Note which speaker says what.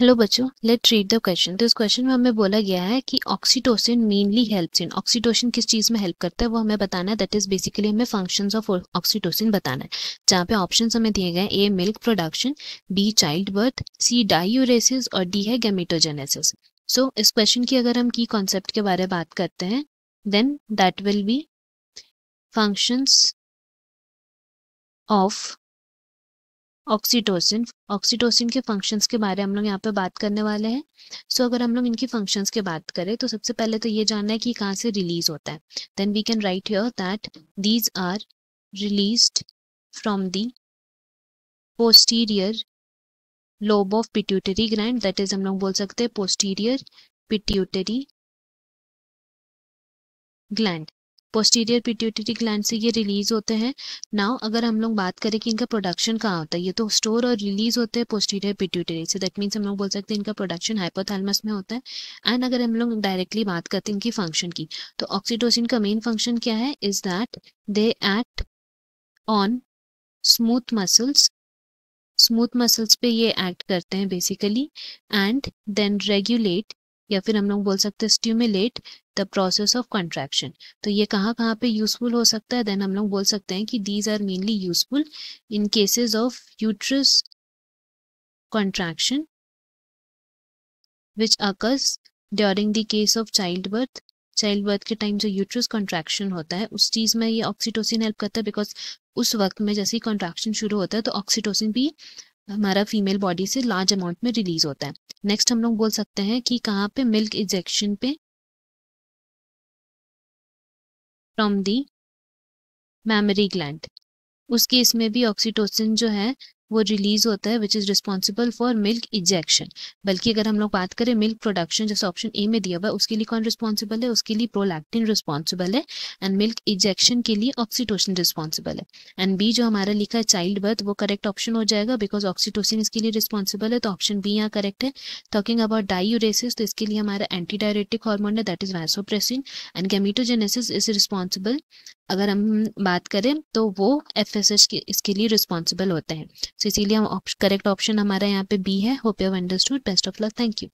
Speaker 1: hello बच्चों late read the question तो इस क्वेश्चन में हमें बोला गया है कि oxytocin mainly helps in oxytocin किस चीज़ में हेल्प करता है वो हमें बताना है दैट इज बेसिकली हमें फंक्शंस ऑफ ऑक्सीटोसिन बताना है जहाँ पे ऑप्शंस हमें दिए गए A milk production B child birth C diuresis और डी है गेमिटोजेनेसिस सो so, इस क्वेश्चन की अगर हम की कॉन्सेप्ट के बारे में बात करते हैं then that will be functions of oxytocin oxytocin के फंक्शंस के बारे में हम लोग यहाँ पे बात करने वाले हैं सो so, अगर हम लोग इनकी फंक्शंस के बात करें तो सबसे पहले तो ये जानना है कि कहाँ से रिलीज होता है then we can write your that these are released
Speaker 2: from the posterior lobe of pituitary gland that is हम लोग बोल सकते हैं posterior pituitary
Speaker 1: gland posterior pituitary gland से ये रिलीज होते हैं नाउ अगर हम लोग बात करें कि इनका प्रोडक्शन कहाँ होता है ये तो स्टोर और रिलीज होते हैं पोस्टीरियर पिट्यूटरी से दैट मीन्स हम लोग बोल सकते हैं इनका प्रोडक्शन हाइपोथैलमस में होता है एंड अगर हम लोग डायरेक्टली बात करते हैं इनकी फंक्शन की तो ऑक्सीटोसिन का मेन फंक्शन क्या है is that they act on smooth muscles smooth muscles पे ये एक्ट करते हैं बेसिकली एंड देन रेगुलेट या फिर हम लोग बोल सकते हैं stimulate the process of contraction तो ये कहाँ कहाँ पे यूजफुल हो सकता है देन हम लोग बोल सकते हैं कि these are mainly useful in cases of uterus which occurs during the case of child birth child birth के टाइम जो यूट्रस कॉन्ट्रैक्शन होता है उस चीज़ में ये ऑक्सीटोसिन हेल्प करता है बिकॉज उस वक्त में जैसे ही कॉन्ट्रैक्शन शुरू होता है तो ऑक्सीटोसिन भी हमारा फीमेल बॉडी से लार्ज अमाउंट में रिलीज होता है नेक्स्ट हम लोग बोल सकते हैं कि कहाँ पे मिल्क इजेक्शन पे
Speaker 2: फ्रॉम दी मैमरी ग्लैंड
Speaker 1: उस केस में भी ऑक्सीटोसिन जो है वो रिलीज होता है which is responsible for milk ejection बल्कि अगर हम लोग बात करें मिल्क प्रोडक्शन जैसे ऑप्शन ए में दिया हुआ है उसके लिए कौन रिस्पॉन्सिबल है उसके लिए प्रोलैक्टिन रिस्पॉन्सिबल है एंड मिल्क इजेक्शन के लिए ऑक्सीटोसिन रिस्पॉन्सिबल है एंड बी जो हमारा लिखा है चाइल्ड बर्थ वो करेक्ट ऑप्शन हो जाएगा बिकॉज ऑक्सीटोसिन इसके लिए रिस्पॉन्सिबल है तो ऑप्शन बी यहाँ करेक्ट है टॉकिंग अबाउट डायूरेसिस तो इसके लिए हमारा एंटी डायरेटिक हॉर्मोन है that is vasopressin and gametogenesis is responsible अगर हम बात करें तो वो एफ एस के इसके लिए रिस्पॉन्सिबल होते हैं इसीलिए हम करेक्ट ऑप्शन हमारा यहाँ पे बी है hope you
Speaker 2: understood best of luck thank you